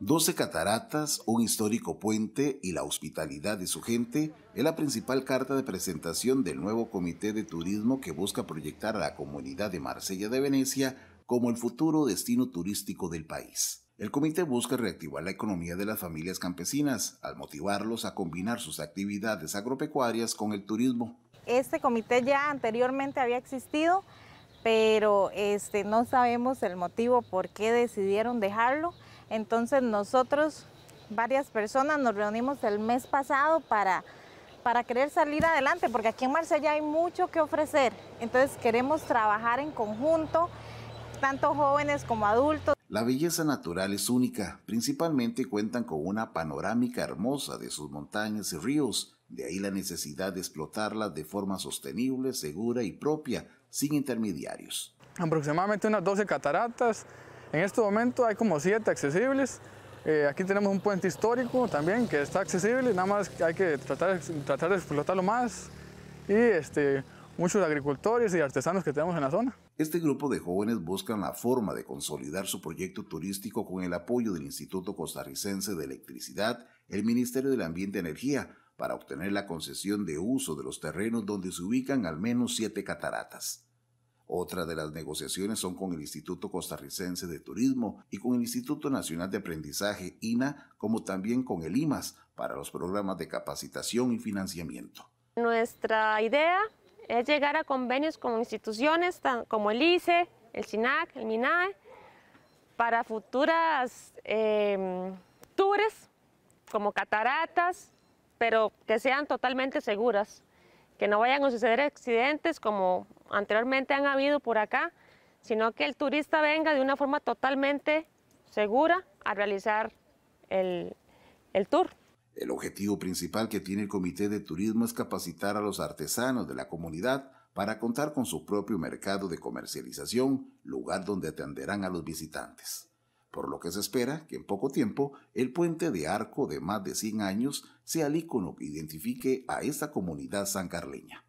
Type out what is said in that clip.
12 cataratas, un histórico puente y la hospitalidad de su gente es la principal carta de presentación del nuevo comité de turismo que busca proyectar a la comunidad de Marsella de Venecia como el futuro destino turístico del país. El comité busca reactivar la economía de las familias campesinas al motivarlos a combinar sus actividades agropecuarias con el turismo. Este comité ya anteriormente había existido, pero este, no sabemos el motivo por qué decidieron dejarlo. Entonces nosotros, varias personas, nos reunimos el mes pasado para, querer salir adelante, porque aquí en Marsella hay mucho que ofrecer. Entonces queremos trabajar en conjunto, tanto jóvenes como adultos. La belleza natural es única, principalmente cuentan con una panorámica hermosa de sus montañas y ríos, de ahí la necesidad de explotarlas de forma sostenible, segura y propia, sin intermediarios. Aproximadamente unas 12 cataratas, en este momento hay como siete accesibles. Eh, aquí tenemos un puente histórico también que está accesible, nada más hay que tratar, tratar de explotarlo más. Y este, muchos agricultores y artesanos que tenemos en la zona. Este grupo de jóvenes buscan la forma de consolidar su proyecto turístico con el apoyo del Instituto Costarricense de Electricidad, el Ministerio del Ambiente y Energía, para obtener la concesión de uso de los terrenos donde se ubican al menos siete cataratas. Otra de las negociaciones son con el Instituto Costarricense de Turismo y con el Instituto Nacional de Aprendizaje, INA, como también con el IMAS para los programas de capacitación y financiamiento. Nuestra idea es llegar a convenios con instituciones como el ICE, el SINAC, el MINAE, para futuras em, tours como cataratas, pero que sean totalmente seguras que no vayan a suceder accidentes como anteriormente han habido por acá, sino que el turista venga de una forma totalmente segura a realizar el, el tour. El objetivo principal que tiene el Comité de Turismo es capacitar a los artesanos de la comunidad para contar con su propio mercado de comercialización, lugar donde atenderán a los visitantes por lo que se espera que en poco tiempo el puente de arco de más de 100 años sea el icono que identifique a esta comunidad sancarleña.